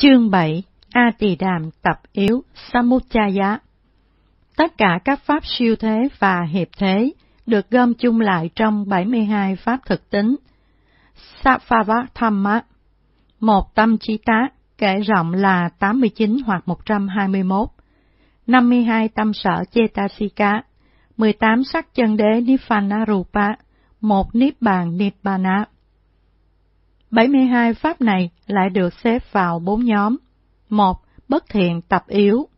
Chương 7 A Tỳ Đàm Tập Yếu Samuchaya Tất cả các pháp siêu thế và hiệp thế được gom chung lại trong 72 pháp thực tính. Sattva-dhamma Một tâm chi tá, kể rộng là 89 hoặc 121. 52 tâm sở Chetasika 18 sắc chân đế Nibbana Rupa, một Nibbàn Nibbana. 72 pháp này lại được xếp vào bốn nhóm. 1. Bất thiện tập yếu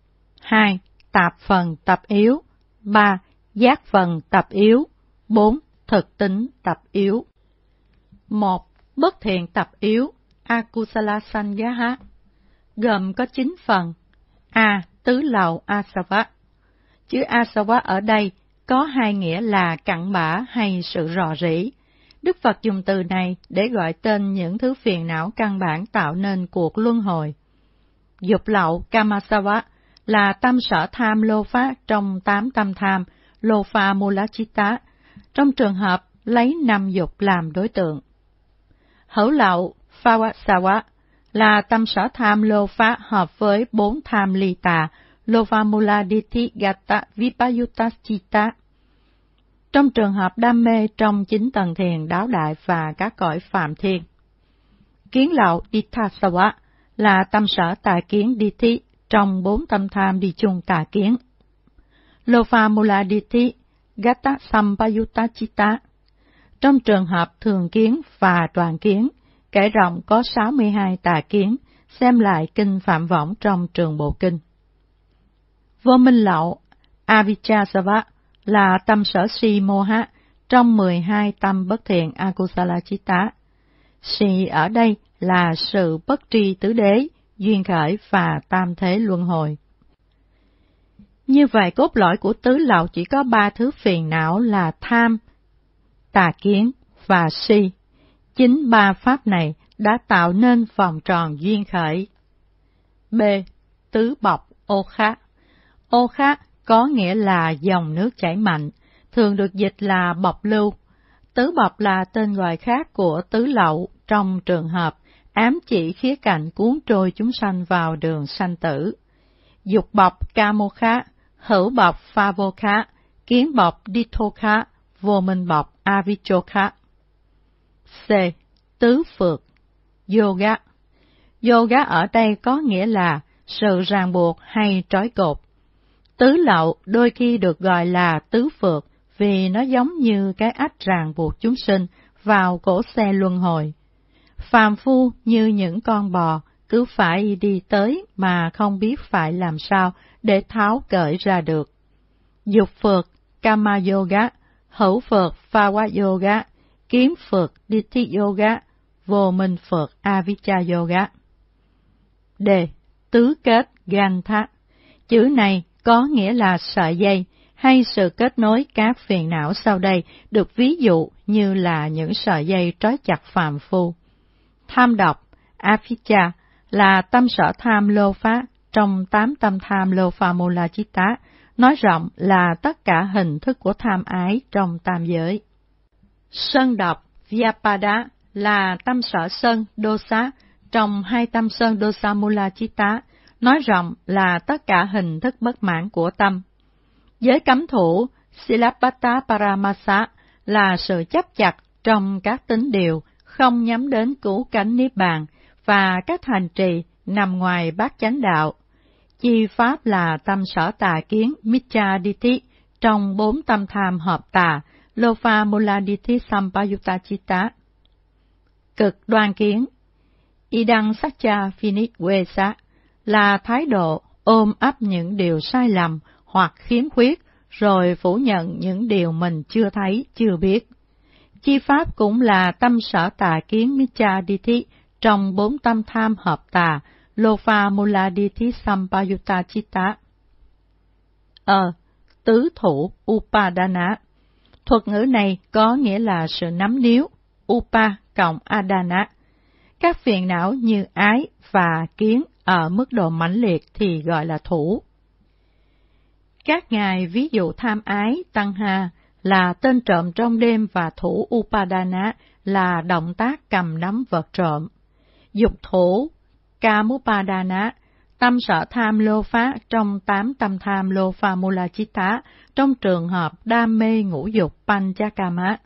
2. Tạp phần tập yếu 3. Giác phần tập yếu 4. Thực tính tập yếu 1. Bất thiện tập yếu Akusala Sanyaha gồm có 9 phần. A. Tứ lầu Asava Chữ Asava ở đây có hai nghĩa là cặn bã hay sự rò rỉ. Đức Phật dùng từ này để gọi tên những thứ phiền não căn bản tạo nên cuộc luân hồi. Dục lậu Kamasawa là tâm sở tham lô phá trong tám tâm tham, lô pha mulachita, trong trường hợp lấy năm dục làm đối tượng. Hữu lậu Fawasawa là tâm sở tham lô phá hợp với bốn tham ly tà, Lovamula Ditthi Gata Vipayutachita trong trường hợp đam mê trong chính tầng thiền đáo đại và các cõi phạm thiền Kiến lậu Dithasawa là tâm sở tà kiến đi thi trong bốn tâm tham đi chung tà kiến. lofa Mula đi thi Gata Sampayutta Chitta Trong trường hợp thường kiến và toàn kiến, kể rộng có 62 tà kiến, xem lại kinh Phạm Võng trong trường Bộ Kinh. Vô Minh Lậu Avijjasava là tâm sở si moha trong 12 tâm bất thiện akusala chitta. Si ở đây là sự bất tri tứ đế, duyên khởi và tam thế luân hồi. Như vậy cốt lõi của tứ lậu chỉ có ba thứ phiền não là tham, tà kiến và si. Chính ba pháp này đã tạo nên vòng tròn duyên khởi. B. Tứ bọc ô khát Ô khát có nghĩa là dòng nước chảy mạnh, thường được dịch là bọc lưu. Tứ bọc là tên gọi khác của tứ lậu trong trường hợp ám chỉ khía cạnh cuốn trôi chúng sanh vào đường sanh tử. Dục bọc Kamokha, hữu bọc Phavoka, kiến bọc Ditokha, vô minh bọc Avichokha. C. Tứ phượt Yoga Yoga ở đây có nghĩa là sự ràng buộc hay trói cột. Tứ lậu đôi khi được gọi là tứ phượt vì nó giống như cái ách ràng buộc chúng sinh vào cổ xe luân hồi. Phàm phu như những con bò, cứ phải đi tới mà không biết phải làm sao để tháo cởi ra được. Dục phượt, Kama Yoga, Hữu phượt, Phawa Yoga, Kiếm phượt, diti Yoga, Vô Minh phượt, Avicca Yoga. D. Tứ kết, Gan Thác Chữ này có nghĩa là sợi dây hay sự kết nối các phiền não sau đây được ví dụ như là những sợi dây trói chặt phàm phu. Tham độc, Apicha, là tâm sở tham lô phá trong tám tâm tham lô pha mô la chi tá, nói rộng là tất cả hình thức của tham ái trong tam giới. Sân độc, Vyapada, là tâm sở sân, đô xá, trong hai tâm sân đô sa mô la chi tá, nói rộng là tất cả hình thức bất mãn của tâm. Giới cấm thủ Silapata Paramasa là sự chấp chặt trong các tính điều không nhắm đến cứu cánh niết bàn và các hành trì nằm ngoài bát chánh đạo. Chi pháp là tâm sở tà kiến Mitcha trong bốn tâm tham hợp tà lofa Muladiti Sampayutta Chitta. Cực đoan kiến Idang Satcha Phinit Vesa là thái độ ôm ấp những điều sai lầm hoặc khiếm khuyết rồi phủ nhận những điều mình chưa thấy, chưa biết. Chi pháp cũng là tâm sở tà kiến Micha Dithi trong bốn tâm tham hợp tà Lofa Mula Dithi sampayuta Chitta. Ờ, tứ thủ Upadana. Thuật ngữ này có nghĩa là sự nắm níu, Upa cộng Adana. Các phiền não như ái và kiến ở mức độ mãnh liệt thì gọi là thủ. Các ngài ví dụ tham ái, tăng ha là tên trộm trong đêm và thủ upadana là động tác cầm nắm vật trộm. Dục thủ, kamupadana, tâm sở tham lô phá trong tám tâm tham lô pha mula chitta trong trường hợp đam mê ngũ dục panchakama.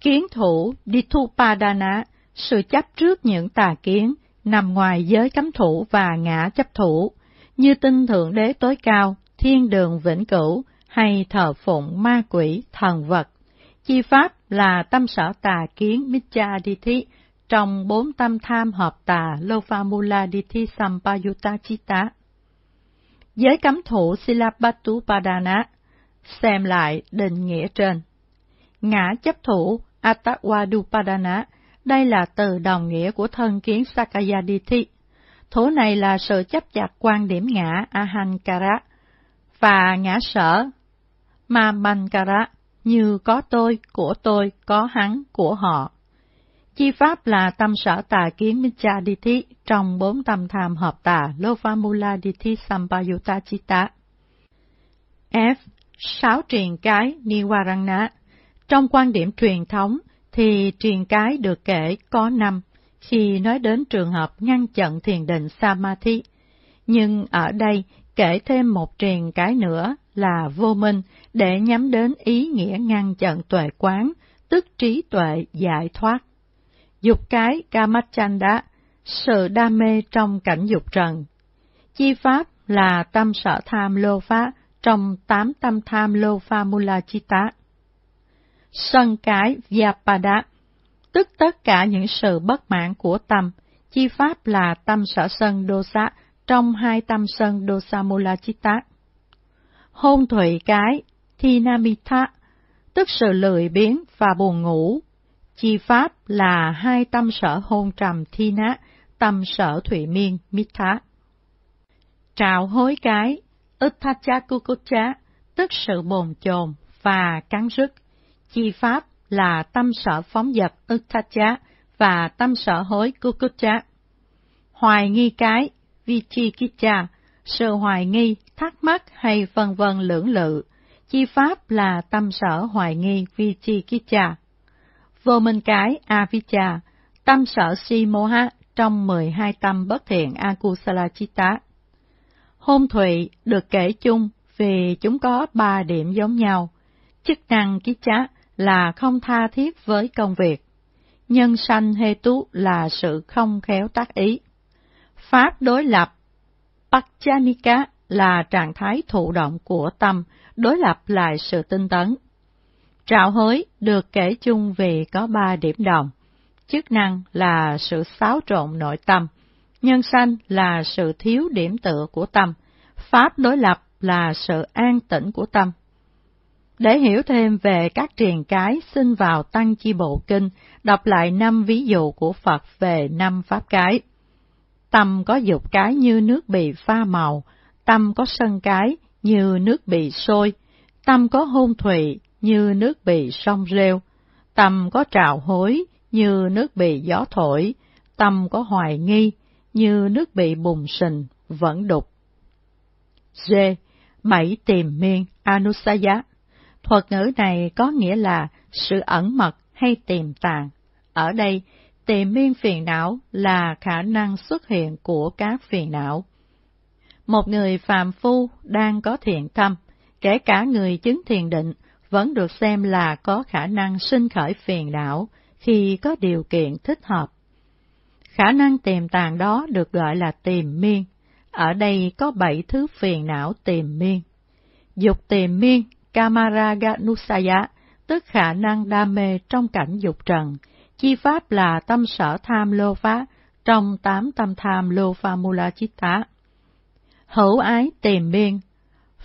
Kiến thủ, dithupadana, sự chấp trước những tà kiến, nằm ngoài giới cấm thủ và ngã chấp thủ, như tinh Thượng Đế tối cao, thiên đường vĩnh cửu hay thờ phụng ma quỷ, thần vật. Chi pháp là tâm sở tà kiến Mitya Dithi trong bốn tâm tham hợp tà Lophamula Dithi Sampayutta Chitta. Giới cấm thủ Silapatu Padana Xem lại định nghĩa trên. Ngã chấp thủ atawadu Atawadupadana đây là từ đồng nghĩa của thân kiến Sakayadithi. Thố này là sự chấp chặt quan điểm ngã Ahankara và ngã sở Mamankara như có tôi, của tôi, có hắn, của họ. Chi pháp là tâm sở tà kiến Michadithi trong bốn tâm tham hợp tà Lofamula Lovamuladithi Sampayuta Chitta. F. Sáu truyền cái Niwarana Trong quan điểm truyền thống, thì truyền cái được kể có năm khi nói đến trường hợp ngăn chặn thiền định Samadhi. Nhưng ở đây kể thêm một truyền cái nữa là vô minh để nhắm đến ý nghĩa ngăn chặn tuệ quán, tức trí tuệ giải thoát. Dục cái Kamachanda, sự đam mê trong cảnh dục trần. Chi pháp là tâm sở tham lô phá trong tám tâm tham lô pha mula chi tá sân cái Vyapada, tức tất cả những sự bất mãn của tâm. Chi pháp là tâm sở sân dosa trong hai tâm sân dosa mula chitta. Hôn thủy cái Thinamitha, tức sự lười biếng và buồn ngủ. Chi pháp là hai tâm sở hôn trầm Thina, tâm sở thủy miên Mitha. Trạo hối cái Uthachakukucha, tức sự bồn chồn và cắn rứt chi pháp là tâm sở phóng dật Uttacha và tâm sở hối Kukucha. Hoài nghi cái Vichikicha, sự hoài nghi, thắc mắc hay vân vân lưỡng lự, chi pháp là tâm sở hoài nghi Vichikicha. Vô minh cái Avicha, tâm sở si moha trong 12 tâm bất thiện Akusala Chitta. Hôn thụy được kể chung vì chúng có ba điểm giống nhau. Chức năng ký chá là không tha thiết với công việc. Nhân sanh hê tú là sự không khéo tác ý. Pháp đối lập Pachanika là trạng thái thụ động của tâm, đối lập lại sự tinh tấn. Trạo hối được kể chung về có ba điểm đồng. Chức năng là sự xáo trộn nội tâm, nhân sanh là sự thiếu điểm tựa của tâm, pháp đối lập là sự an tĩnh của tâm. Để hiểu thêm về các triền cái, xin vào Tăng Chi Bộ Kinh, đọc lại năm ví dụ của Phật về năm pháp cái. Tâm có dục cái như nước bị pha màu, tâm có sân cái như nước bị sôi, tâm có hôn thụy như nước bị sông rêu, tâm có trào hối như nước bị gió thổi, tâm có hoài nghi như nước bị bùng sình, vẫn đục. D. Mẩy tìm miên Anusaya Thuật ngữ này có nghĩa là sự ẩn mật hay tiềm tàng. Ở đây, tiềm miên phiền não là khả năng xuất hiện của các phiền não. Một người phàm phu đang có thiện tâm, kể cả người chứng thiền định, vẫn được xem là có khả năng sinh khởi phiền não khi có điều kiện thích hợp. Khả năng tiềm tàng đó được gọi là tiềm miên. Ở đây có bảy thứ phiền não tiềm miên. Dục tiềm miên Kamaraganussaya, tức khả năng đam mê trong cảnh dục trần. Chi pháp là tâm sở tham lô phá, trong tám tâm tham lô pha mula chitta. Hữu ái tiềm biên,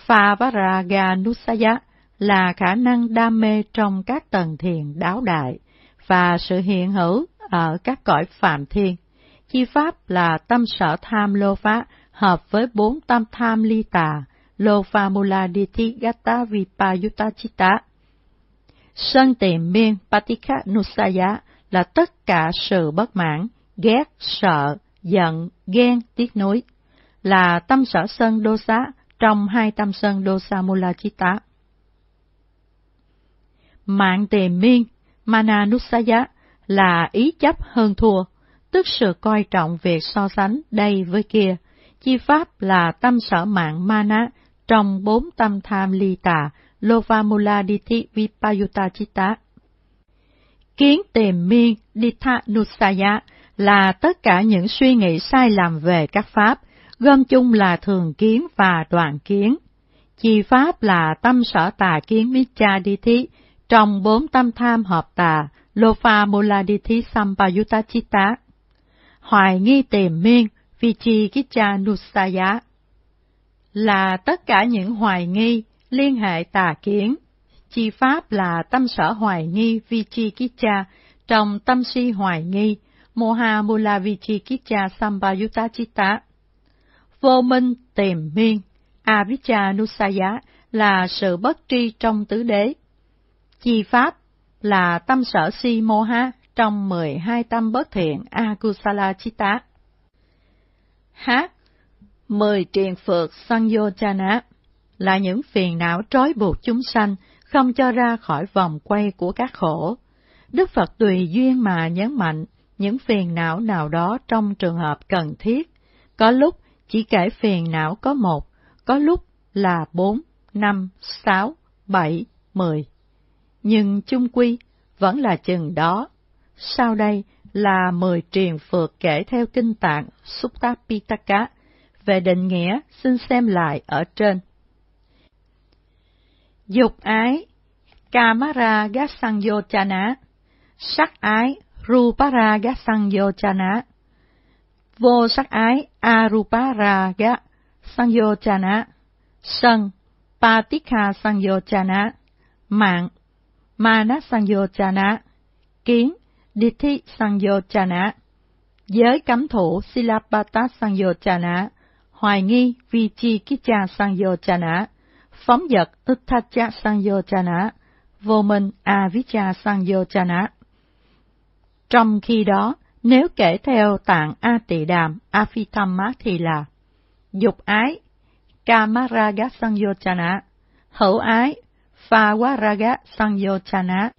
Favaraganusaya là khả năng đam mê trong các tầng thiền đáo đại và sự hiện hữu ở các cõi phạm thiên. Chi pháp là tâm sở tham lô phá hợp với bốn tâm tham ly tà, lo famula diti gata vipayuta chita. Sân tề miên patika nusaya là tất cả sự bất mãn, ghét, sợ, giận, ghen, tiếc nối là tâm sở sân đô xá trong hai tâm sân đô sa mula chita. Mạng tề miên, mana nusaya là ý chấp hơn thua, tức sự coi trọng việc so sánh đây với kia. Chi pháp là tâm sở mạng mana trong bốn tâm tham ly tà, Lovamula Dithi Vipayuta Chitta. Kiến tiềm miên Ditha Nusaya là tất cả những suy nghĩ sai lầm về các pháp, gom chung là thường kiến và đoạn kiến. Chi pháp là tâm sở tà kiến Micha Dithi, trong bốn tâm tham hợp tà, Lofa Muladiti Sampayuta Chitta. Hoài nghi tiềm miên Vichi Kicha Nusaya là tất cả những hoài nghi liên hệ tà kiến. Chi pháp là tâm sở hoài nghi vichikicha trong tâm si hoài nghi moha mula vichikicha sambayutachita. Vô minh tiềm miên avijja nusaya là sự bất tri trong tứ đế. Chi pháp là tâm sở si moha trong 12 tâm bất thiện akusala chita. hát mười triền phượt Sanyochana là những phiền não trói buộc chúng sanh không cho ra khỏi vòng quay của các khổ. Đức Phật tùy duyên mà nhấn mạnh những phiền não nào đó trong trường hợp cần thiết, có lúc chỉ kể phiền não có một, có lúc là bốn, năm, sáu, bảy, mười. Nhưng chung quy vẫn là chừng đó. Sau đây là mười triền phượt kể theo kinh tạng Suttapitaka về định nghĩa, xin xem lại ở trên. Dục ái Kamara Gasanyochana Sắc ái Rupara Gasanyochana Vô sắc ái Arupara Gasanyochana Sân Patikha Sanyochana Mạng Mana Sanyochana Kiến Dithi Sanyochana Giới cấm thủ Silapata Sanyochana hoài nghi cha Sangyojana, phóng dật Uttacha Sangyojana, vô minh Avicca Sangyojana. Trong khi đó, nếu kể theo tạng A Tỳ Đàm a-phì tham Afitama thì là dục ái Kamaraga Sangyojana, hữu ái Phawaraga Sangyojana,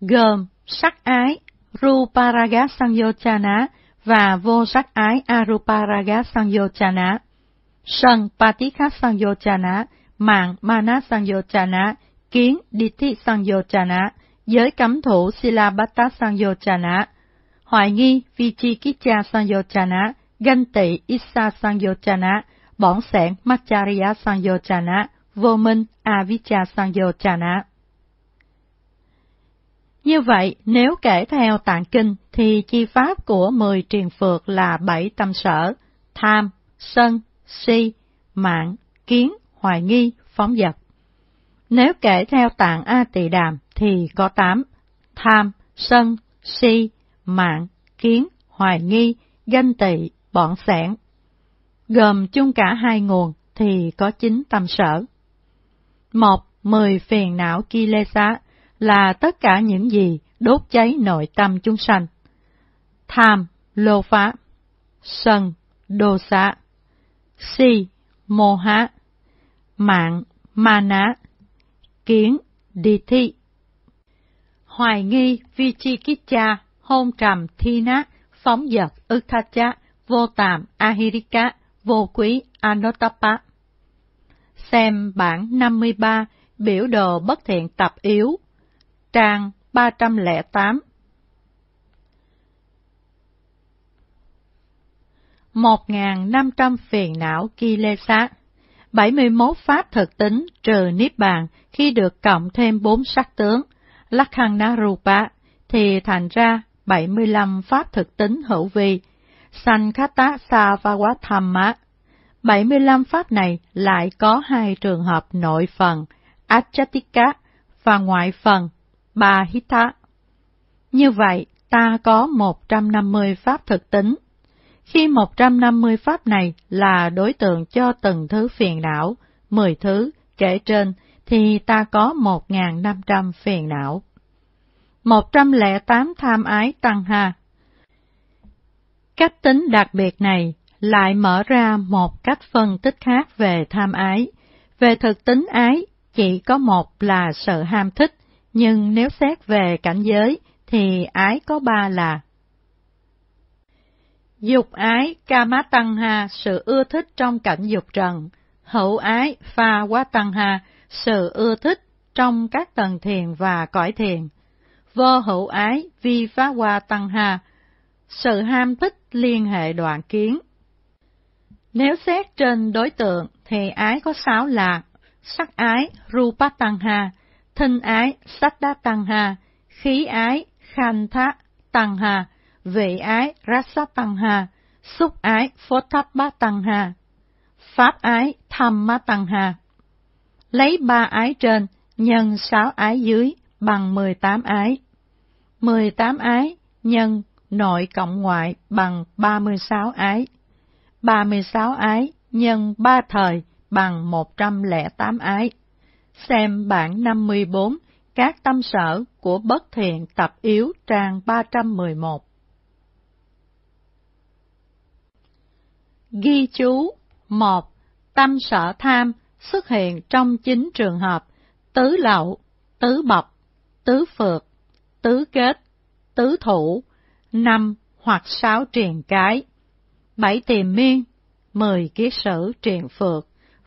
gồm sắc ái Ruparaga Sangyojana và vô sắc ái Aruparaga Sanyochana, sân Patikha Sanyochana, mạng Mana Sanyochana, kiến Ditthi Sanyochana, giới cấm thủ Silabhatta Sanyochana, hoài nghi Vichikicha Sanyochana, ganh tị Issa Sanyochana, bỏng sẻn Macharya Sanyochana, vô minh Avicca Sanyochana. Như vậy, nếu kể theo tạng kinh thì chi pháp của mười triền phược là bảy tâm sở, tham, sân, si, mạng, kiến, hoài nghi, phóng dật. Nếu kể theo tạng A Tỳ Đàm thì có tám tham, sân, si, mạng, kiến, hoài nghi, ganh tị, bọn sản Gồm chung cả hai nguồn thì có chín tâm sở. một Mười phiền não Kilesa là tất cả những gì đốt cháy nội tâm chúng sanh. Tham, lô phá, sân, đô xá, si, mô há, mạng, ma ná, kiến, đi thi. Hoài nghi, vi chi kích cha, hôn trầm, thi nát, phóng dật, ức tha cha, vô tạm, ahirika, vô quý, anotapa. Xem bản 53, biểu đồ bất thiện tập yếu trang 308 1.500 phiền não Kilesa 71 pháp thực tính trừ Niết Bàn khi được cộng thêm bốn sắc tướng Lakhana Rupa thì thành ra 75 pháp thực tính hữu vi Sankhata Savavadhamma 75 pháp này lại có hai trường hợp nội phần Achatika và ngoại phần Mahita. Như vậy, ta có 150 pháp thực tính. Khi 150 pháp này là đối tượng cho từng thứ phiền não, 10 thứ kể trên, thì ta có 1.500 phiền não. 108 tham ái tăng ha. Cách tính đặc biệt này lại mở ra một cách phân tích khác về tham ái. Về thực tính ái, chỉ có một là sự ham thích, nhưng nếu xét về cảnh giới thì ái có ba là Dục ái kama tăng ha sự ưa thích trong cảnh dục trần, hậu ái pha quá tăng ha sự ưa thích trong các tầng thiền và cõi thiền, vô hậu ái vi phá qua tăng ha sự ham thích liên hệ đoạn kiến. Nếu xét trên đối tượng thì ái có sáu là sắc ái rupa tăng ha thân ái sát đa tăng hà, khí ái khan thá tăng hà, vệ ái rát sát tăng hà, xúc ái phốt tháp ba tăng hà, pháp ái tham ma tăng hà. Lấy ba ái trên, nhân sáu ái dưới, bằng mười tám ái. mười tám ái nhân nội cộng ngoại bằng ba mươi sáu ái. ba mươi sáu ái nhân ba thời bằng một trăm lẻ tám ái. Xem bản 54, các tâm sở của bất thiện tập yếu trang 311. Ghi chú 1. Tâm sở tham xuất hiện trong 9 trường hợp, tứ lậu, tứ bọc, tứ phượt, tứ kết, tứ thủ, năm hoặc sáu triền cái, bảy tiền miên, mười kiết sử triền phượt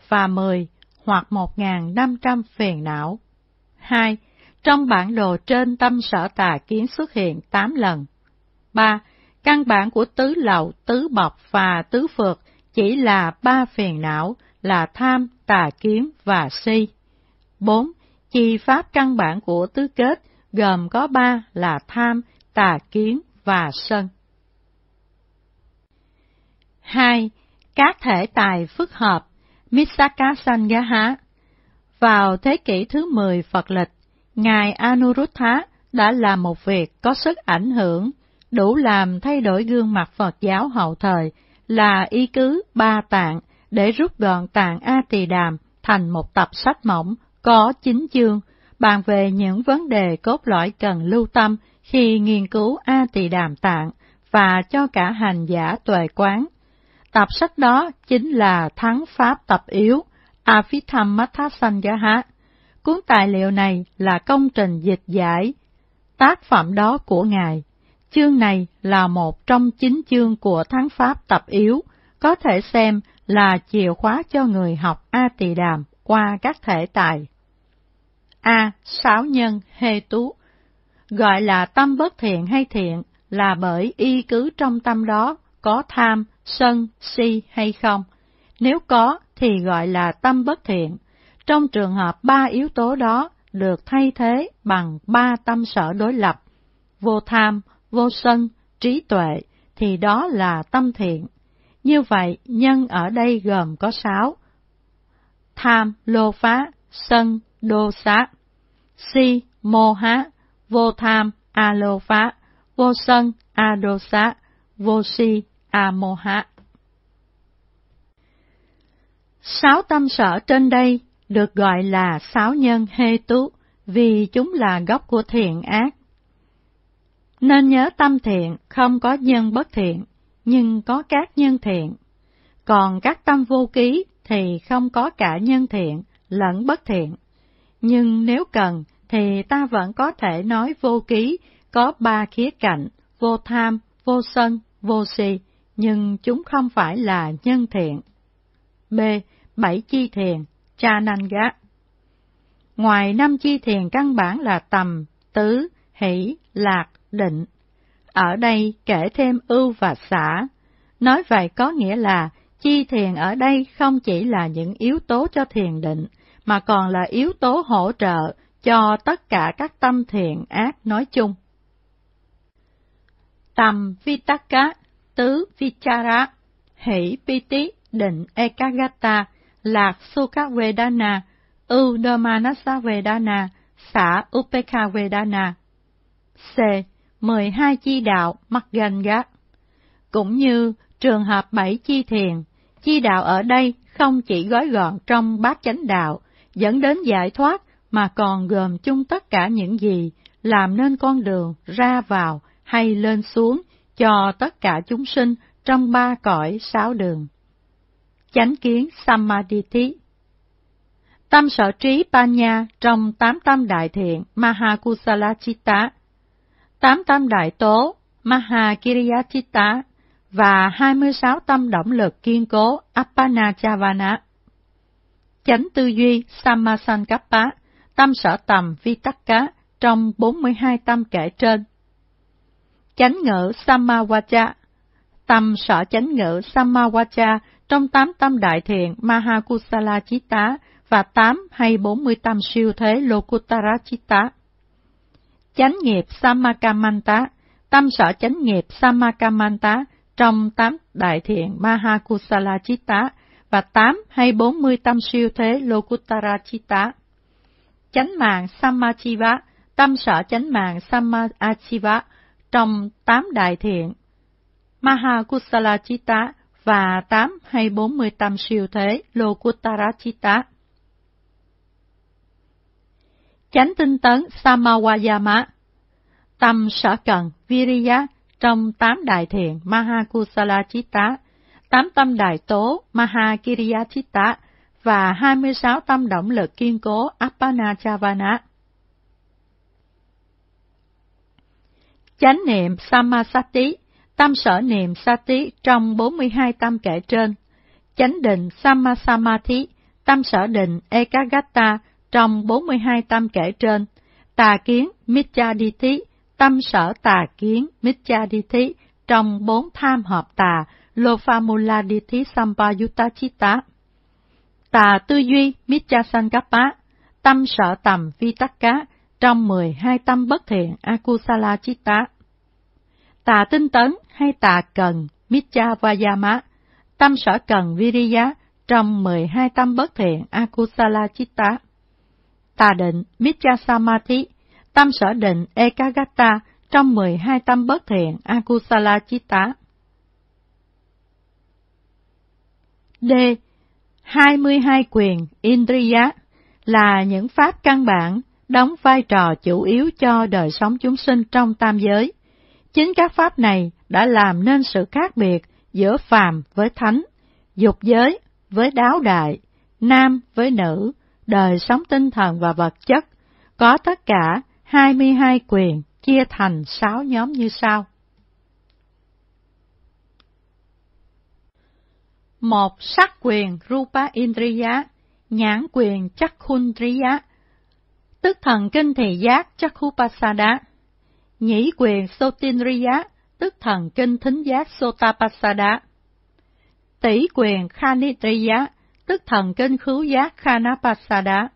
và 10 hoặc 1.500 phiền não. 2. Trong bản đồ trên tâm sở tà kiến xuất hiện 8 lần. 3. Căn bản của tứ lậu, tứ bọc và tứ phượt chỉ là ba phiền não là tham, tà kiến và si. 4. Chi pháp căn bản của tứ kết gồm có ba là tham, tà kiến và sân. 2. Các thể tài phức hợp Misaka Sangaha. Vào thế kỷ thứ 10 Phật lịch, Ngài Anuruddha đã làm một việc có sức ảnh hưởng, đủ làm thay đổi gương mặt Phật giáo hậu thời là y cứ ba tạng để rút gọn tạng A Tỳ Đàm thành một tập sách mỏng có chín chương, bàn về những vấn đề cốt lõi cần lưu tâm khi nghiên cứu A Tỳ Đàm tạng và cho cả hành giả tuệ quán Tập sách đó chính là Thắng Pháp Tập Yếu, Avithammathasangaha. Cuốn tài liệu này là công trình dịch giải, tác phẩm đó của Ngài. Chương này là một trong chín chương của Thắng Pháp Tập Yếu, có thể xem là chìa khóa cho người học A Tỳ Đàm qua các thể tài. A. Sáu nhân hê tú Gọi là tâm bất thiện hay thiện là bởi y cứ trong tâm đó có tham, sân, si hay không? Nếu có thì gọi là tâm bất thiện. Trong trường hợp ba yếu tố đó được thay thế bằng ba tâm sở đối lập, vô tham, vô sân, trí tuệ, thì đó là tâm thiện. Như vậy, nhân ở đây gồm có sáu. Tham, lô phá, sân, đô xá. Si, mô há, vô tham, a lô phá, vô sân, a đô xá, vô si, A-moha. Sáu tâm sở trên đây được gọi là sáu nhân hê tú vì chúng là gốc của thiện ác. Nên nhớ tâm thiện không có nhân bất thiện, nhưng có các nhân thiện. Còn các tâm vô ký thì không có cả nhân thiện lẫn bất thiện. Nhưng nếu cần thì ta vẫn có thể nói vô ký có ba khía cạnh, vô tham, vô sân, vô si nhưng chúng không phải là nhân thiện. B. Bảy chi thiền, cha Chananga Ngoài năm chi thiền căn bản là tầm, tứ, hỷ, lạc, định. Ở đây kể thêm ưu và xả. Nói vậy có nghĩa là chi thiền ở đây không chỉ là những yếu tố cho thiền định, mà còn là yếu tố hỗ trợ cho tất cả các tâm thiện ác nói chung. Tầm Vitaka tứ vichara, hỷ piti định ekagata là sukha vedana, udamanasa vedana, xả upekha vedana. C. mười hai chi đạo mắc ganh gác. Cũng như trường hợp bảy chi thiền, chi đạo ở đây không chỉ gói gọn trong bát chánh đạo, dẫn đến giải thoát mà còn gồm chung tất cả những gì làm nên con đường ra vào hay lên xuống cho tất cả chúng sinh trong ba cõi sáu đường. Chánh kiến Samadhi Tâm sở trí Panya trong tám tâm đại thiện Mahakusala Chitta, tám tâm đại tố Mahakiriya Chitta và 26 tâm động lực kiên cố Appana Chavana. Chánh tư duy Samasankappa, tâm sở tầm Vitaka trong 42 tâm kể trên chánh ngữ Samawacha. Tâm sở chánh ngữ Samawacha trong tám tâm đại thiện Mahakusala Chitta và tám hay bốn mươi tâm siêu thế Lokuttara Chitta. Chánh nghiệp Samakamanta, tâm sở chánh nghiệp Samakamanta trong tám đại thiện Mahakusala Chitta và tám hay bốn mươi tâm siêu thế Lokuttara Chitta. Chánh mạng Samachiva, tâm sở chánh mạng Samachiva trong tám đại thiện, Mahakusalachita và tám hay bốn mươi tâm siêu thế Lokutarachita. Chánh tinh tấn Samawayama Tâm sở cần Viriya trong tám đại thiện Mahakusalachita, tám tâm đại tố Mahakiriyachita và 26 tâm động lực kiên cố Appanachavana. Chánh niệm Samasati, tâm sở niệm Sati trong 42 tâm kể trên. Chánh định Samasamadhi, tâm sở định Ekagata trong 42 tâm kể trên, tà kiến Mitchaditi, tâm sở tà kiến Mitchaditi trong bốn tham hợp tà Lophamuladiti chitta; Tà tư duy Mitchasankappa, tâm sở tầm vi tắc cá trong 12 tâm bất thiện Akusala Chitta. Tà tinh tấn hay tà cần Mitya Vayama, tâm sở cần Viriya trong 12 tâm bất thiện Akusala Chitta. Tà định Mitya Samadhi, tâm sở định Ekagata trong 12 tâm bất thiện Akusala Chitta. D. 22 quyền Indriya là những pháp căn bản đóng vai trò chủ yếu cho đời sống chúng sinh trong tam giới. Chính các pháp này đã làm nên sự khác biệt giữa phàm với thánh, dục giới với đáo đại, nam với nữ, đời sống tinh thần và vật chất, có tất cả 22 quyền chia thành 6 nhóm như sau. một Sắc quyền Rupa Indriya, nhãn quyền Chakkhundriya, tức thần kinh thị giác chakupasada nhĩ quyền Sotinriya, tức thần kinh thính giác sotapasada tỷ quyền Khanitriya, tức thần kinh khứu giác khanapasada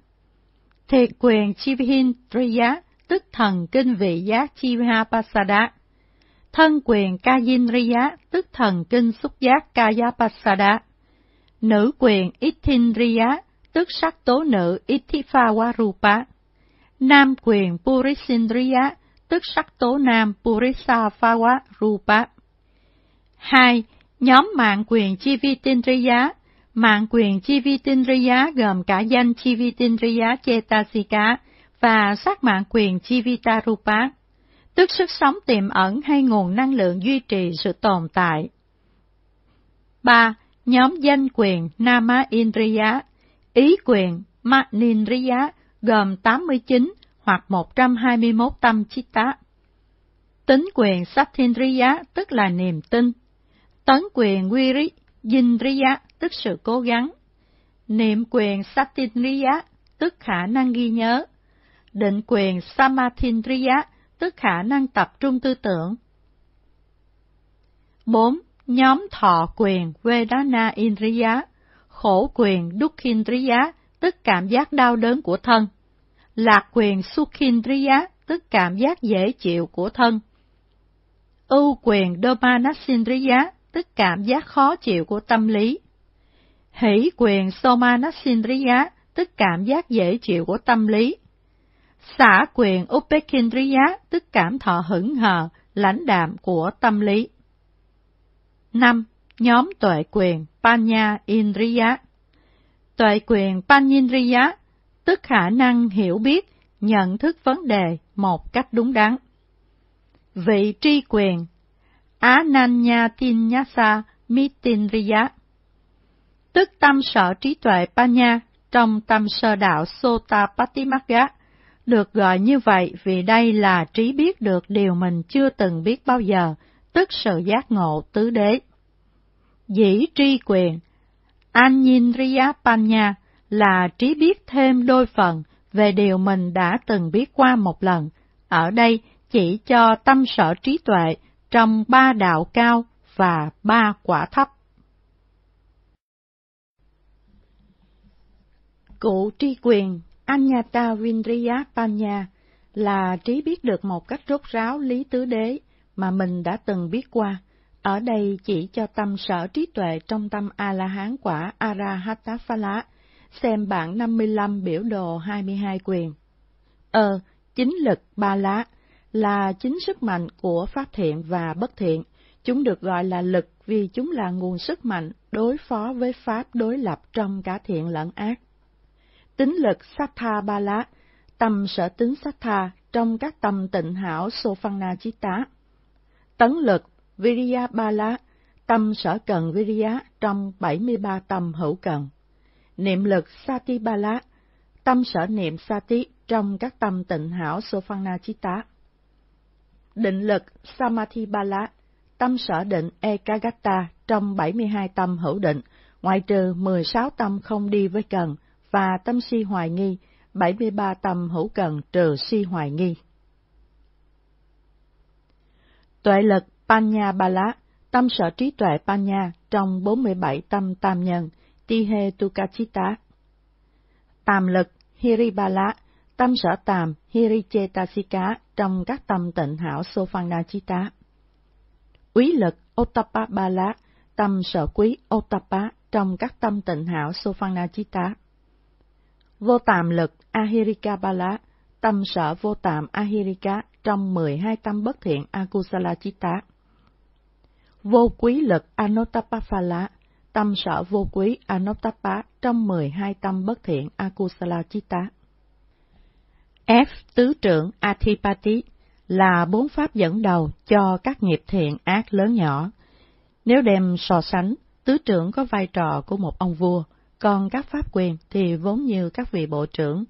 thiệt quyền Chivhindriya, tức thần kinh vị giác chivhapasada thân quyền kajinriya tức thần kinh xúc giác Kayapassana, nữ quyền ithinriya tức sắc tố nữ Ithifawarupa, Nam quyền Purisindriya, tức sắc tố nam Purisa Phava Rupa. 2. Nhóm mạng quyền Chivitindriya Mạng quyền Chivitindriya gồm cả danh Chivitindriya Chetasika và sắc mạng quyền Chivitarupa, tức sức sống tiềm ẩn hay nguồn năng lượng duy trì sự tồn tại. 3. Nhóm danh quyền Nama Indriya Ý quyền Manindriya gồm 89 hoặc 121 tâm chitta. Tính quyền Satindriya tức là niềm tin. Tấn quyền Wiri, Yindriya tức sự cố gắng. Niệm quyền Satindriya tức khả năng ghi nhớ. Định quyền samathindriya tức khả năng tập trung tư tưởng. 4. Nhóm thọ quyền Vedana Indriya, khổ quyền Dukhindriya tức cảm giác đau đớn của thân, lạc quyền Sukhindriya, tức cảm giác dễ chịu của thân, ưu quyền Domanasindriya, tức cảm giác khó chịu của tâm lý, hỷ quyền Somanasindriya, tức cảm giác dễ chịu của tâm lý, xả quyền Upekindriya, tức cảm thọ hững hờ, lãnh đạm của tâm lý. 5. Nhóm tuệ quyền Panya Indriya Tuệ quyền Paninriya, tức khả năng hiểu biết, nhận thức vấn đề một cách đúng đắn. Vị tri quyền Ananya Tinyasa Mitinriya tức tâm sở trí tuệ Panya trong tâm sơ đạo Sotapatimagga, được gọi như vậy vì đây là trí biết được điều mình chưa từng biết bao giờ, tức sự giác ngộ tứ đế. Dĩ tri quyền Aninriyapanya là trí biết thêm đôi phần về điều mình đã từng biết qua một lần. Ở đây chỉ cho tâm sở trí tuệ trong ba đạo cao và ba quả thấp. Cụ tri quyền Anyata Vindriyapanya là trí biết được một cách rốt ráo lý tứ đế mà mình đã từng biết qua. Ở đây chỉ cho tâm sở trí tuệ trong tâm A-la-hán quả Arahata Phá Lá, xem bảng 55 biểu đồ 22 quyền. Ờ, chính lực ba lá là chính sức mạnh của pháp thiện và bất thiện. Chúng được gọi là lực vì chúng là nguồn sức mạnh đối phó với pháp đối lập trong cả thiện lẫn ác. Tính lực sát tha Ba Lá, tâm sở tính sát tha trong các tâm tịnh hảo na Sophana Chitta. Tấn lực Viriya ba lá, tâm sở cần Viriya trong 73 tâm hữu cần. Niệm lực Sati ba lá, tâm sở niệm Sati trong các tâm tịnh hảo Sophanna Chitta. Định lực Samadhi ba lá, tâm sở định Ekagata trong 72 tâm hữu định, ngoại trừ 16 tâm không đi với cần và tâm si hoài nghi, 73 tâm hữu cần trừ si hoài nghi. Tuệ lực Panya Bala, tâm sở trí tuệ Panya trong 47 tâm tam nhân, Tihe Tukachita. Tàm lực Hiribala, tâm sở tàm Hirichetasika trong các tâm tịnh hảo Sofanachita. Quý lực Ottapa Bala, tâm sở quý Ottapa trong các tâm tịnh hảo Sofanachita. Vô tàm lực Ahirika Bala, tâm sở vô tạm Ahirika trong 12 tâm bất thiện Akusala Chitta vô quý lực anotapaphala tâm sở vô quý Anottapa trong 12 tâm bất thiện Akusala Chitta. F. Tứ trưởng Atipati là bốn pháp dẫn đầu cho các nghiệp thiện ác lớn nhỏ. Nếu đem so sánh, tứ trưởng có vai trò của một ông vua, còn các pháp quyền thì vốn như các vị bộ trưởng.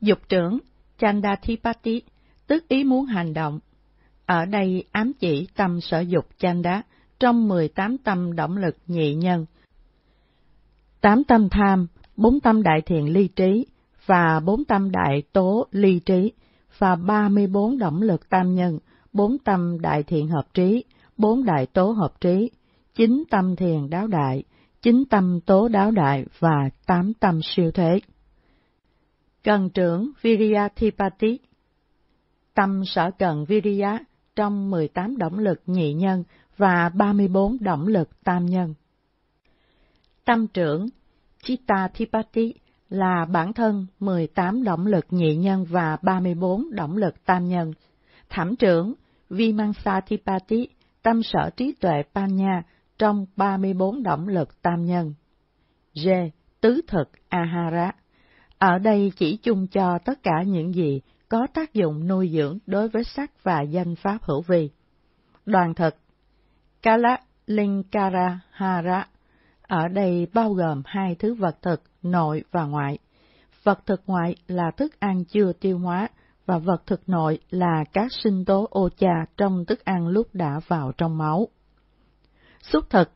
Dục trưởng Chandathipati, tức ý muốn hành động. Ở đây ám chỉ tâm sở dục Chanda, trong 18 tâm động lực nhị nhân. 8 tâm tham, 4 tâm đại thiện ly trí và 4 tâm đại tố ly trí và 34 động lực tam nhân, 4 tâm đại thiện hợp trí, 4 đại tố hợp trí, 9 tâm thiền đáo đại, 9 tâm tố đáo đại và 8 tâm siêu thế. Cần trưởng Viriyathipati Tâm sở cần Viriya trong 18 động lực nhị nhân và 34 động lực tam nhân. Tâm trưởng chitta thipati là bản thân 18 động lực nhị nhân và 34 động lực tam nhân. Thảm trưởng thipati tâm sở trí tuệ Panya trong 34 động lực tam nhân. G. Tứ thực Ahara Ở đây chỉ chung cho tất cả những gì có tác dụng nuôi dưỡng đối với sắc và danh pháp hữu vi. Đoàn thực Kala Linkara Hara ở đây bao gồm hai thứ vật thực nội và ngoại. Vật thực ngoại là thức ăn chưa tiêu hóa và vật thực nội là các sinh tố ô cha trong thức ăn lúc đã vào trong máu. Xúc thực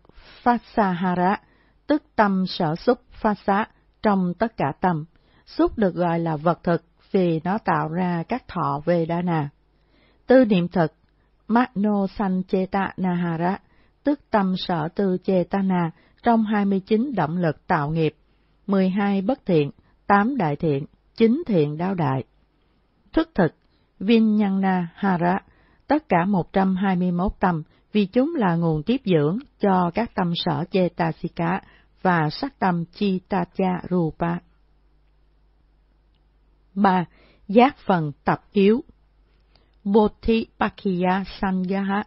Fasahara, tức tâm sở xúc Phasa trong tất cả tâm. Xúc được gọi là vật thực vì nó tạo ra các thọ về đa Tư niệm thực Magno Sancheta Nahara, tức tâm sở tư Chetana, trong 29 động lực tạo nghiệp, 12 bất thiện, 8 đại thiện, 9 thiện đao đại. Thức thực, Vinyana Hara, tất cả 121 tâm, vì chúng là nguồn tiếp dưỡng cho các tâm sở Chetasika và sắc tâm Chitacha Rupa. 3. Giác phần tập yếu Bodhi Pakhiya Sanyaha.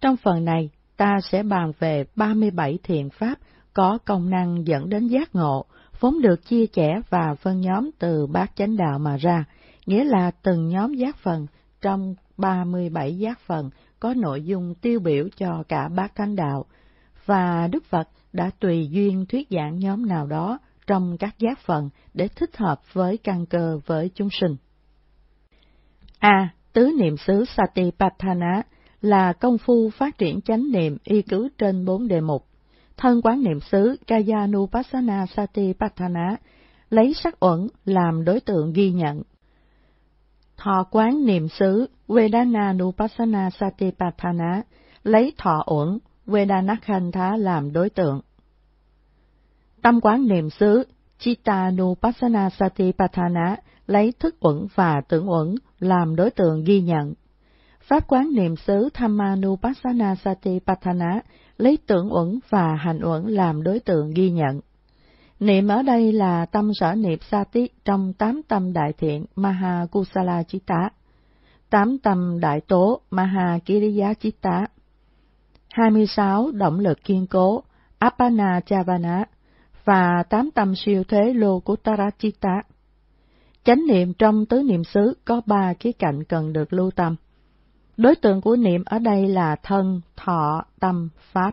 Trong phần này, ta sẽ bàn về 37 thiền pháp có công năng dẫn đến giác ngộ, vốn được chia sẻ và phân nhóm từ bát chánh đạo mà ra, nghĩa là từng nhóm giác phần trong 37 giác phần có nội dung tiêu biểu cho cả bát chánh đạo, và Đức Phật đã tùy duyên thuyết giảng nhóm nào đó trong các giác phần để thích hợp với căn cơ với chúng sinh. A. À, Tứ niệm xứ Satipatthana là công phu phát triển chánh niệm y cứ trên bốn đề mục. Thân quán niệm xứ Kayanupassana Satipatthana lấy sắc uẩn làm đối tượng ghi nhận. Thọ quán niệm xứ vedana Vedananupassana Satipatthana lấy thọ uẩn Vedanakhantha làm đối tượng. Tâm quán niệm xứ chitta Chittanupassana Satipatthana lấy thức uẩn và tưởng uẩn làm đối tượng ghi nhận. Pháp quán niệm xứ Thammanupassana Sati Patthana lấy tưởng uẩn và hành uẩn làm đối tượng ghi nhận. Niệm ở đây là tâm sở niệm Sati trong tám tâm đại thiện Maha Chitta, tám tâm đại tố Maha Kiriya Chitta, 26 động lực kiên cố Appana Chavana và tám tâm siêu thế Lokuttara Chitta. Chánh niệm trong tứ niệm xứ có ba khía cạnh cần được lưu tâm. Đối tượng của niệm ở đây là thân, thọ, tâm, pháp.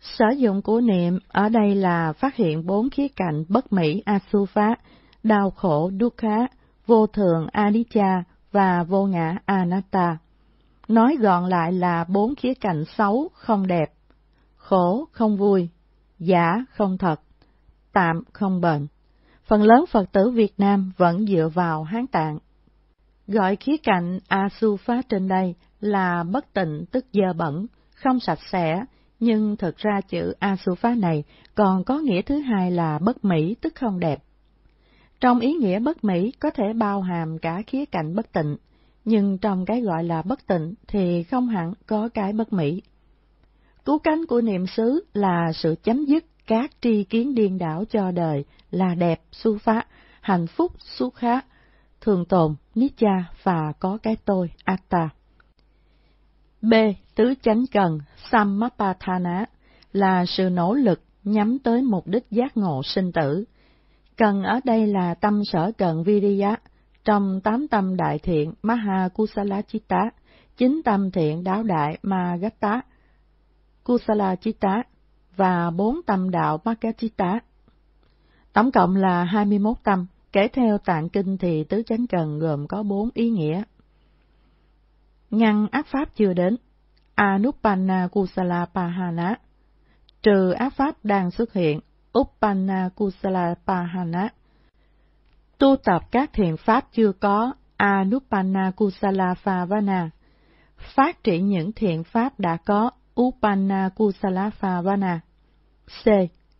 Sử dụng của niệm ở đây là phát hiện bốn khía cạnh bất mỹ Asupha, đau khổ Dukkha, vô thường Anicca và vô ngã Anatta. Nói gọn lại là bốn khía cạnh xấu, không đẹp, khổ, không vui, giả, không thật, tạm, không bền phần lớn Phật tử Việt Nam vẫn dựa vào Hán Tạng. Gọi khía cạnh Asufa trên đây là bất tịnh tức dơ bẩn, không sạch sẽ, nhưng thực ra chữ Asufa này còn có nghĩa thứ hai là bất mỹ tức không đẹp. Trong ý nghĩa bất mỹ có thể bao hàm cả khía cạnh bất tịnh, nhưng trong cái gọi là bất tịnh thì không hẳn có cái bất mỹ. cú cánh của niệm xứ là sự chấm dứt các tri kiến điên đảo cho đời là đẹp su phá, hạnh phúc su khá, thường tồn, nitya và có cái tôi, atta. B. Tứ chánh cần, sammapathana, là sự nỗ lực nhắm tới mục đích giác ngộ sinh tử. Cần ở đây là tâm sở cần viriya, trong tám tâm đại thiện Maha Kusala Chitta, chín tâm thiện đáo đại Magatta Kusala Chitta và bốn tâm đạo Pakatita. Tổng cộng là 21 tâm, kể theo tạng kinh thì tứ chánh cần gồm có bốn ý nghĩa. Ngăn ác pháp chưa đến, Anupanna Kusala Pahana, trừ ác pháp đang xuất hiện, Uppanna Kusala Pahana. Tu tập các thiện pháp chưa có, Anupanna Kusala Phavana, phát triển những thiện pháp đã có, Upanna Kusala Phavana. C.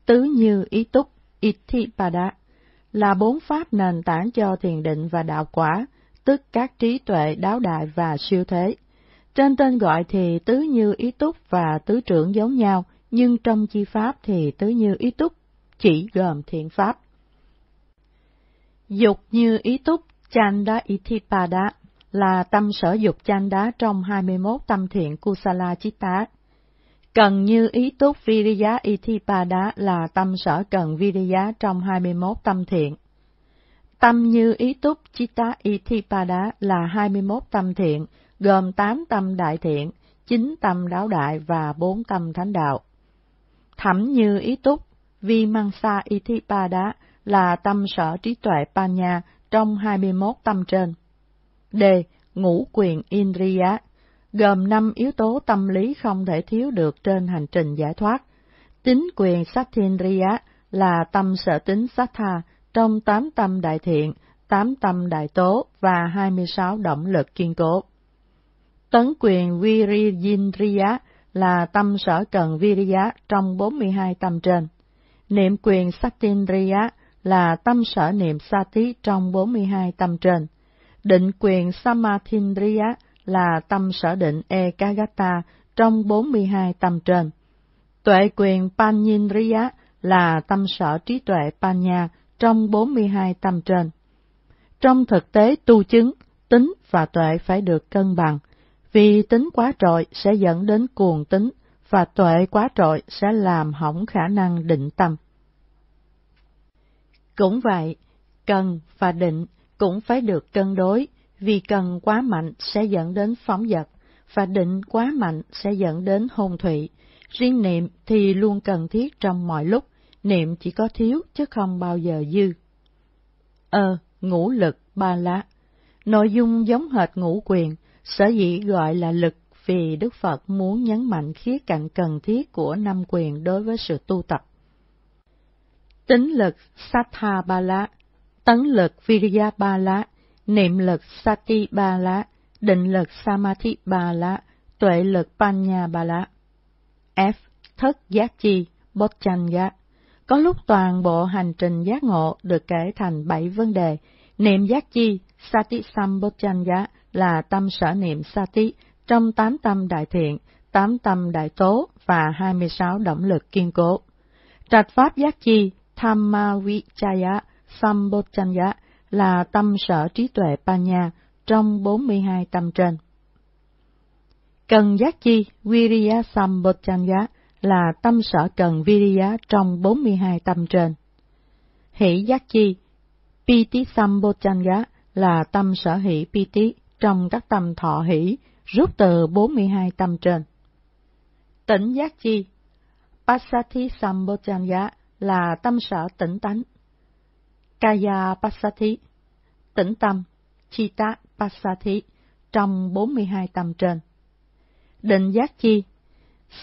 Tứ như ý túc, Ithipada, là bốn pháp nền tảng cho thiền định và đạo quả, tức các trí tuệ đáo đại và siêu thế. Trên tên gọi thì tứ như ý túc và tứ trưởng giống nhau, nhưng trong chi pháp thì tứ như ý túc chỉ gồm thiện pháp. Dục như ý túc Chanda Ithipada là tâm sở dục Chanda trong 21 tâm thiện Kusala Chitta. Cần như ý túc Viriya Ithipada là tâm sở cần Viriya trong 21 tâm thiện. Tâm như ý túc Chitta Ithipada là 21 tâm thiện, gồm 8 tâm đại thiện, 9 tâm đáo đại và 4 tâm thánh đạo. Thẩm như ý túc Vimansa Ithipada là tâm sở trí tuệ Panya trong 21 tâm trên. D. Ngũ quyền Indriya gồm năm yếu tố tâm lý không thể thiếu được trên hành trình giải thoát. Tính quyền Satindriya là tâm sở tính Sattha trong tám tâm đại thiện, tám tâm đại tố và hai mươi sáu động lực kiên cố. Tấn quyền Viriyindriya là tâm sở cần Viriya trong bốn mươi hai tâm trên. Niệm quyền Satindriya là tâm sở niệm Sati trong bốn mươi hai tâm trên. Định quyền Samathindriya là tâm sở định Ekagata trong 42 tâm trên. Tuệ quyền Panyindriya là tâm sở trí tuệ Panya trong 42 tâm trên. Trong thực tế tu chứng, tính và tuệ phải được cân bằng, vì tính quá trội sẽ dẫn đến cuồng tính và tuệ quá trội sẽ làm hỏng khả năng định tâm. Cũng vậy, cần và định cũng phải được cân đối vì cần quá mạnh sẽ dẫn đến phóng dật, và định quá mạnh sẽ dẫn đến hôn thụy Riêng niệm thì luôn cần thiết trong mọi lúc, niệm chỉ có thiếu chứ không bao giờ dư. Ơ, ờ, ngũ lực ba lá. Nội dung giống hệt ngũ quyền, sở dĩ gọi là lực vì Đức Phật muốn nhấn mạnh khía cạnh cần thiết của năm quyền đối với sự tu tập. Tính lực Satha Ba Lá, tấn lực Virya Ba Lá, niệm lực sati ba la, định lực samadhi ba la, tuệ lực panya ba la. F. Thất giác chi, bodhchanya. Có lúc toàn bộ hành trình giác ngộ được kể thành bảy vấn đề. Niệm giác chi, sati sambodhchanya là tâm sở niệm sati trong tám tâm đại thiện, tám tâm đại tố và hai mươi sáu động lực kiên cố. Trạch pháp giác chi, thamma vichaya, sambodhchanya là tâm sở trí tuệ Panya trong 42 tâm trên. Cần giác chi Viriya Sambodhanya là tâm sở cần Viriya trong 42 tâm trên. Hỷ giác chi Piti Sambodhanya là tâm sở hỷ Piti trong các tâm thọ hỷ rút từ 42 tâm trên. Tỉnh giác chi Pasati Sambodhanya là tâm sở tỉnh tánh Kaya pasati tỉnh tâm, Chita pasati trong 42 tâm trên. Định giác chi,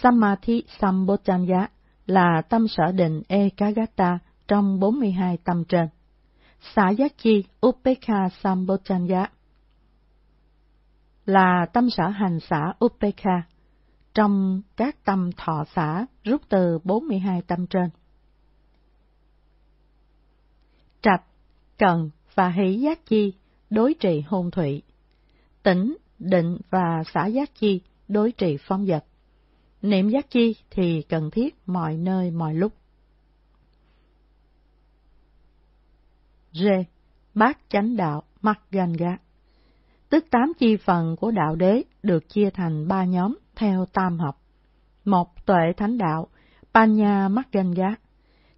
samathi Sambodhanya là tâm sở định Ekagata trong 42 tâm trên. Xả giác chi Upekha Sambodhanya là tâm sở hành xả Upekha trong các tâm thọ xả rút từ 42 tâm trên. Cần và Hỷ Giác Chi đối trị hôn thủy. Tỉnh, định và xã Giác Chi đối trị phong vật. Niệm Giác Chi thì cần thiết mọi nơi mọi lúc. G. Bát chánh đạo mắt gác Tức tám chi phần của đạo đế được chia thành ba nhóm theo tam học. Một tuệ thánh đạo, Panya gác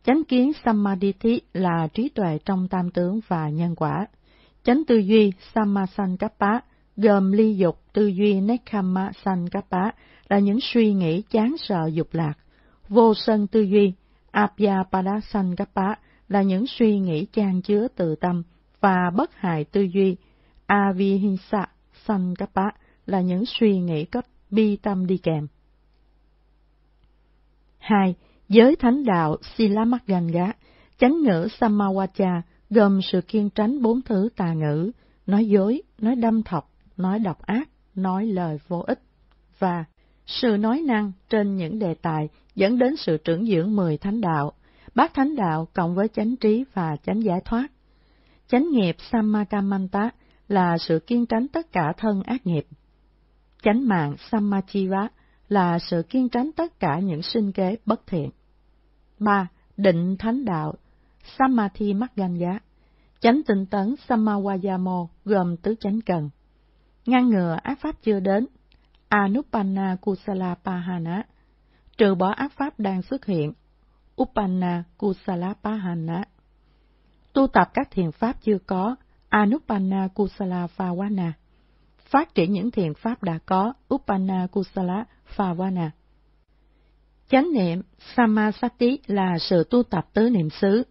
Chánh kiến Samadhi là trí tuệ trong tam tướng và nhân quả. Chánh tư duy Samasankappa gồm ly dục tư duy Nekkhamma Sankappa là những suy nghĩ chán sợ dục lạc. Vô sân tư duy Abhyapada Sankappa là những suy nghĩ trang chứa tự tâm và bất hại tư duy Avihisa Sankappa là những suy nghĩ cấp bi tâm đi kèm. 2. Giới thánh đạo Silamaganga, chánh ngữ Samawacha gồm sự kiên tránh bốn thứ tà ngữ, nói dối, nói đâm thọc, nói độc ác, nói lời vô ích, và sự nói năng trên những đề tài dẫn đến sự trưởng dưỡng mười thánh đạo, bát thánh đạo cộng với chánh trí và chánh giải thoát. Chánh nghiệp Samakamanta là sự kiên tránh tất cả thân ác nghiệp. Chánh mạng Samachiva là sự kiên tránh tất cả những sinh kế bất thiện. 3. Định Thánh Đạo samathi mắt Samadhi giá Chánh tinh tấn Samawayamo gồm tứ chánh cần. Ngăn ngừa ác pháp chưa đến Anupanna Kusala Pahana Trừ bỏ ác pháp đang xuất hiện Upanna Kusala Pahana Tu tập các thiền pháp chưa có Anupanna Kusala Phawana Phát triển những thiền pháp đã có Upanna Kusala Phawana Chánh niệm Samasati là sự tu tập tứ niệm xứ.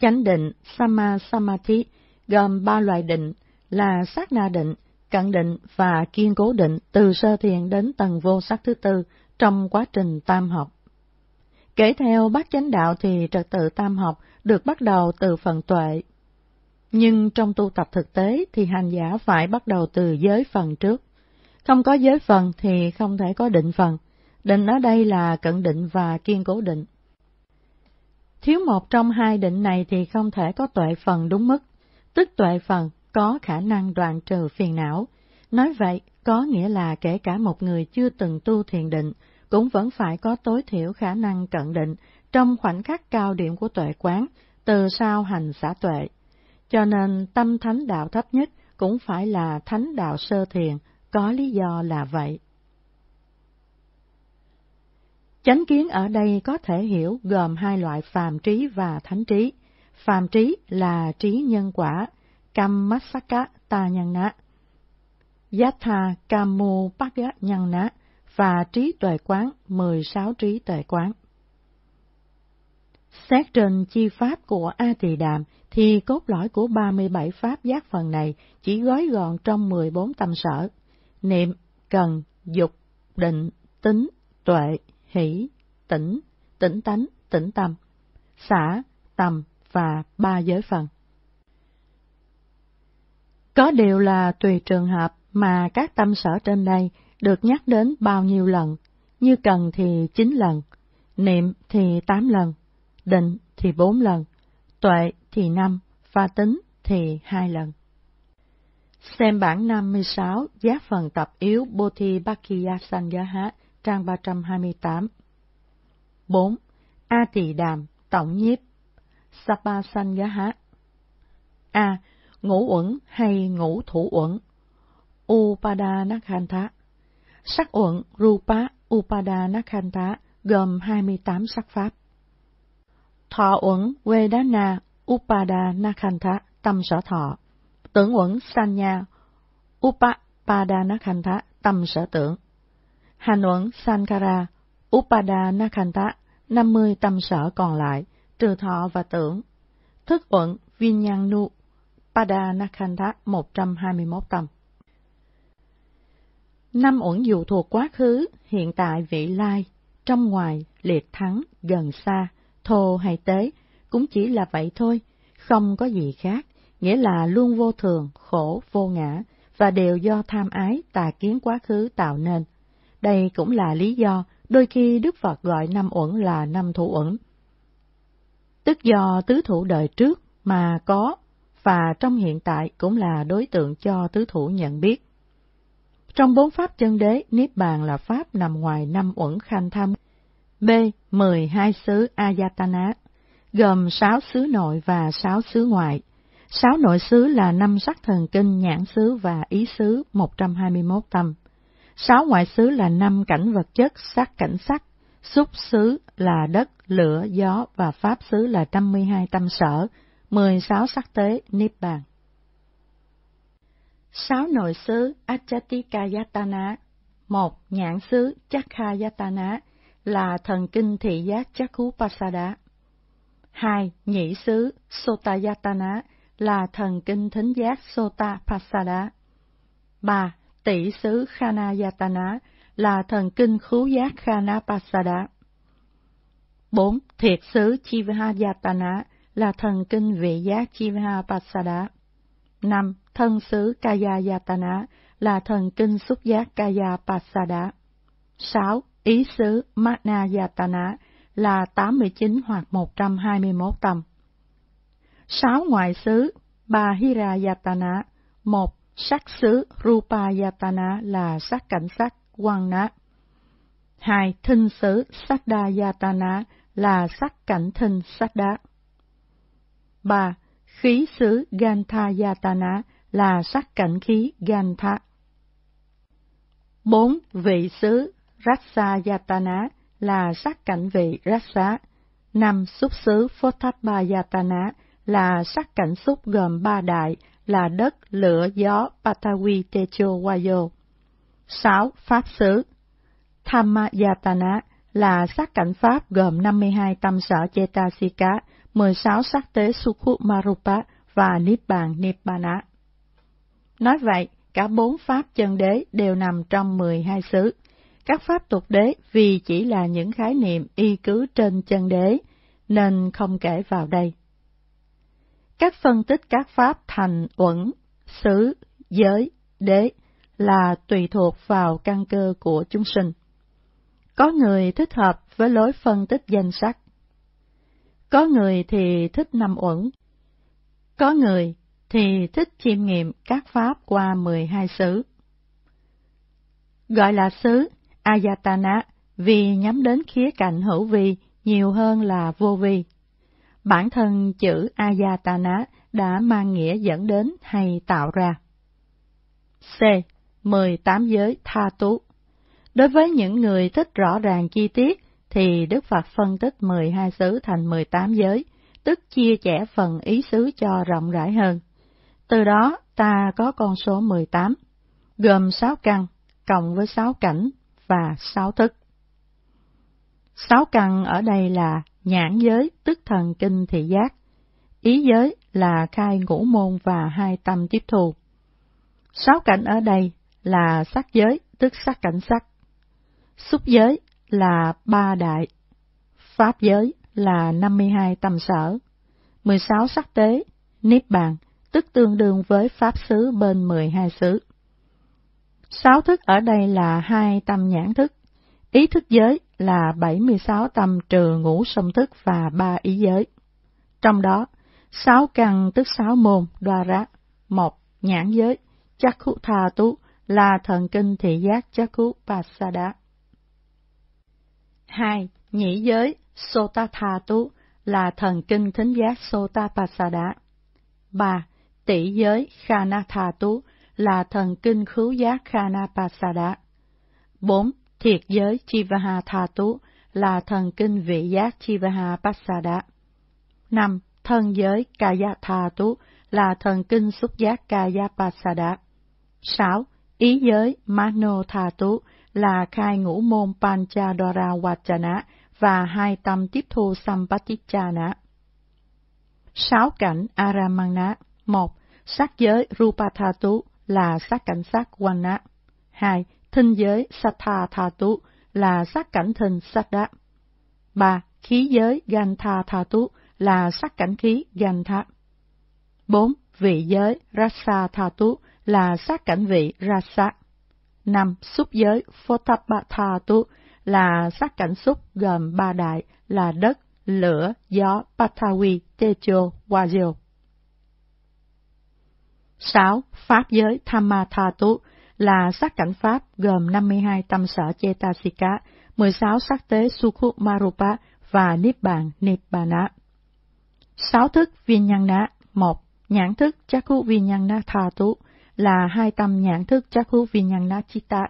Chánh định Samasamadhi gồm ba loại định là sát na định, cận định và kiên cố định từ sơ thiền đến tầng vô sắc thứ tư trong quá trình tam học. Kể theo bát chánh đạo thì trật tự tam học được bắt đầu từ phần tuệ. Nhưng trong tu tập thực tế thì hành giả phải bắt đầu từ giới phần trước. Không có giới phần thì không thể có định phần Định ở đây là cận định và kiên cố định. Thiếu một trong hai định này thì không thể có tuệ phần đúng mức, tức tuệ phần có khả năng đoạn trừ phiền não. Nói vậy, có nghĩa là kể cả một người chưa từng tu thiền định, cũng vẫn phải có tối thiểu khả năng cận định trong khoảnh khắc cao điểm của tuệ quán, từ sau hành xã tuệ. Cho nên tâm thánh đạo thấp nhất cũng phải là thánh đạo sơ thiền, có lý do là vậy. Chánh kiến ở đây có thể hiểu gồm hai loại phàm trí và thánh trí. Phàm trí là trí nhân quả, kammasaka ta nhân ná, yatha kamu pakya nhân ná và trí tuệ quán 16 trí tuệ quán. Xét trên chi pháp của A Tỳ Đàm thì cốt lõi của 37 pháp giác phần này chỉ gói gọn trong 14 tâm sở: niệm, cần, dục, định, tính, tuệ, hỷ, tĩnh, tĩnh tánh, tĩnh tâm, xã tầm và ba giới phần. Có điều là tùy trường hợp mà các tâm sở trên đây được nhắc đến bao nhiêu lần, như cần thì 9 lần, niệm thì 8 lần, định thì 4 lần, tuệ thì 5 và tính thì 2 lần. Xem bản 56 giá phần tập yếu Bodhi Bakya Sanyaha trang 328. 4. A Tỳ Đàm, Tổng Nhiếp Sapa Sanh Giá A. Ngũ uẩn hay ngũ thủ uẩn Upadanakhanta Sắc uẩn Rupa Upadanakhanta gồm 28 sắc pháp. Thọ uẩn Vedana Upadanakhanta tâm sở thọ. Tưởng uẩn Sanya Upadanakhanta tâm sở tưởng. Hàn Uẩn Sankara, Upada Nakanta, 50 tâm sở còn lại, trừ thọ và tưởng. Thức uẩn Vinyanu, Pada Nakanta 121 tâm. Năm uẩn dụ thuộc quá khứ, hiện tại vị lai, trong ngoài, liệt thắng, gần xa, thô hay tế, cũng chỉ là vậy thôi, không có gì khác, nghĩa là luôn vô thường, khổ, vô ngã, và đều do tham ái, tà kiến quá khứ tạo nên. Đây cũng là lý do đôi khi Đức Phật gọi năm uẩn là năm thủ uẩn. Tức do tứ thủ đời trước mà có, và trong hiện tại cũng là đối tượng cho tứ thủ nhận biết. Trong bốn pháp chân đế, Niết Bàn là pháp nằm ngoài năm uẩn khanh tham. B. mười hai xứ Ayatana, gồm sáu xứ nội và sáu xứ ngoại. sáu nội xứ là năm sắc thần kinh, nhãn xứ và ý xứ 121 tâm. Sáu ngoại xứ là năm cảnh vật chất, sắc cảnh sắc, xúc xứ là đất, lửa, gió và pháp xứ là mươi hai tâm sở, mười sáu sắc tế, niết bàn. Sáu nội xứ Achatikayatana một Nhãn xứ Chakhayatana là thần kinh thị giác Chakupasada. hai Nhĩ xứ Sotayatana là thần kinh thính giác sota Sotapasada. ba tỷ xứ Khanayatana là thần kinh khứu giác Khanapasada. 4. Thiệt xứ Chivahayatana là thần kinh vị giác Chivahapasada. 5. Thân xứ Kayayatana là thần kinh xúc giác Kayapasada. 6. Ý xứ Magnayatana là 89 hoặc 121 tầm 6 ngoại xứ Bahirayatana, 1 sắc xứ Rupayatana là sắc cảnh sắc quan ná. Hai, thinh xứ Saddayatana là sắc cảnh thinh sắc đá. Ba, khí xứ gantayatana là sắc cảnh khí Gantha. Bốn, vị xứ Rasayatana là sắc cảnh vị Rasa. Năm, xúc xứ Photapayatana là sắc cảnh xúc gồm ba đại là đất, lửa, gió, Patawi, Techo, Wayo. 6. Pháp xứ Thammayatana là sắc cảnh Pháp gồm 52 tâm sở Chetasika, 16 sắc tế Sukhumarupa và Nibbàn Nibbana. Nói vậy, cả bốn Pháp chân đế đều nằm trong 12 xứ. Các Pháp tục đế vì chỉ là những khái niệm y cứ trên chân đế, nên không kể vào đây các phân tích các pháp thành uẩn, xứ, giới, đế là tùy thuộc vào căn cơ của chúng sinh. Có người thích hợp với lối phân tích danh sắc. Có người thì thích năm uẩn. Có người thì thích chiêm nghiệm các pháp qua mười hai xứ. Gọi là xứ Ayatana vì nhắm đến khía cạnh hữu vi nhiều hơn là vô vi. Bản thân chữ Ayatana đã mang nghĩa dẫn đến hay tạo ra. C. 18 giới tha tú Đối với những người thích rõ ràng chi tiết, thì Đức Phật phân tích 12 xứ thành 18 giới, tức chia sẻ phần ý xứ cho rộng rãi hơn. Từ đó, ta có con số 18, gồm 6 căn, cộng với 6 cảnh và 6 thức. 6 căn ở đây là nhãn giới tức thần kinh thị giác, ý giới là khai ngũ môn và hai tâm tiếp thu. Sáu cảnh ở đây là sắc giới tức sắc cảnh sắc, xúc giới là ba đại, pháp giới là 52 tâm sở, 16 sắc tế, niết bàn tức tương đương với pháp xứ bên 12 xứ. Sáu thức ở đây là hai tâm nhãn thức, ý thức giới là 76 tâm trừ ngũ song thức và ba ý giới. Trong đó, sáu căn tức sáu môn đoa rá, một nhãn giới, chắc khúc tha tú là thần kinh thị giác chắc khúc pasada. hai Nhĩ giới, sota tha tú là thần kinh thính giác sota pasada. ba Tỷ giới, khana tha tú là thần kinh khứu giác khana pasada. 4. Thiệt giới Chivaha Thatu là thần kinh vị giác Chivaha pasada 5. Thân giới Kaya Thatu là thần kinh xúc giác Kaya pasada 6. Ý giới Mano Thatu là khai ngũ môn Panchadara Wachana và hai tâm tiếp thu Sampatichana. Sáu cảnh Aramana một Sắc giới Rupathatu là sắc cảnh sắc Wana. hai thinh giới Satha Tha tu là sắc cảnh thinh sát đáp. 3. Khí giới gantha Tha tu là sắc cảnh khí Gan Tháp. 4. Vị giới Rasa Tha tu là sắc cảnh vị Rasa. 5. Xúc giới Photapa Tha tu là sắc cảnh xúc gồm ba đại là đất, lửa, gió, Pathawi, Techo, Wajio. 6. Pháp giới Thamma Tha Tú là sắc cảnh Pháp gồm 52 tâm sở Chetasika, 16 sắc tế Sukhumarupa và Nibbàn Nibbana. Sáu thức viên một Nhãn thức Chakhu Vinyana Tha Tú là hai tâm nhãn thức Chakhu Vinyana Chitta.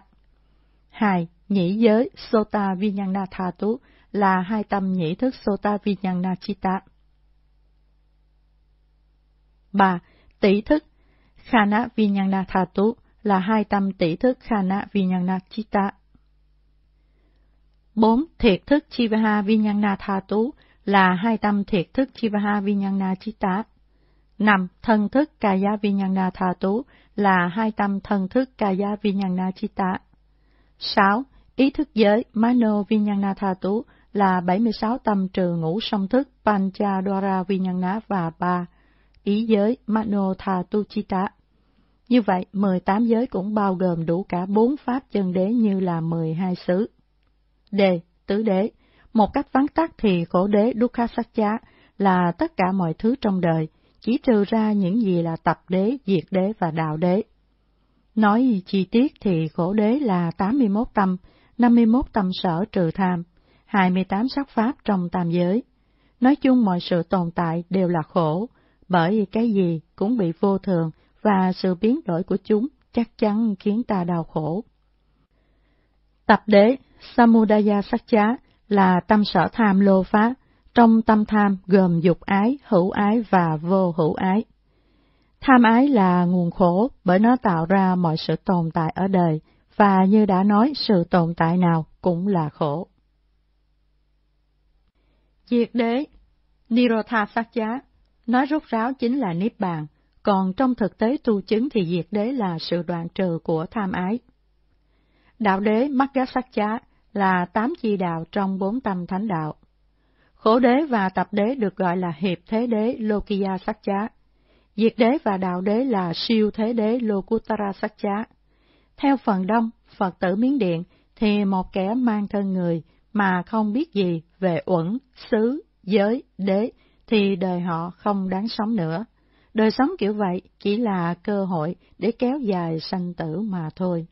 hai Nhĩ giới Sota Vinyana Tha Tú là hai tâm nhĩ thức Sota Vinyana Chitta. ba Tỷ thức Khana Vinyana Tha Tú là hai tâm tỷ thức khana vinyana chitta. bốn Thiệt thức chivaha vinyana tha tú là hai tâm thiệt thức chivaha vinyana chitta. năm Thân thức kaya vinyana tha tú là hai tâm thân thức kaya vinyana chitta. sáu Ý thức giới mano vinyana tha tú là 76 tâm trừ ngũ song thức Panchadwara Vinyana và ba ý giới Mano Tha Tu Chita. Như vậy, 18 giới cũng bao gồm đủ cả bốn pháp chân đế như là 12 xứ. D. Tứ đế. Một cách vắn tắt thì khổ đế Dukkha Satcha là tất cả mọi thứ trong đời, chỉ trừ ra những gì là tập đế, diệt đế và đạo đế. Nói chi tiết thì khổ đế là 81 tâm, 51 tâm sở trừ tham, 28 sắc pháp trong tam giới. Nói chung mọi sự tồn tại đều là khổ, bởi cái gì cũng bị vô thường và sự biến đổi của chúng chắc chắn khiến ta đau khổ. Tập đế Samudaya chá là tâm sở tham lô phá, trong tâm tham gồm dục ái, hữu ái và vô hữu ái. Tham ái là nguồn khổ bởi nó tạo ra mọi sự tồn tại ở đời, và như đã nói sự tồn tại nào cũng là khổ. Diệt đế Nirotha Sát chá nói rút ráo chính là Niết Bàn, còn trong thực tế tu chứng thì diệt đế là sự đoạn trừ của tham ái. Đạo đế sắc chá là tám chi đạo trong bốn tâm thánh đạo. Khổ đế và tập đế được gọi là hiệp thế đế Lokiya chá, Diệt đế và đạo đế là siêu thế đế Lokutara chá. Theo phần đông, Phật tử Miến Điện thì một kẻ mang thân người mà không biết gì về uẩn, xứ, giới, đế thì đời họ không đáng sống nữa. Đời sống kiểu vậy chỉ là cơ hội để kéo dài sanh tử mà thôi.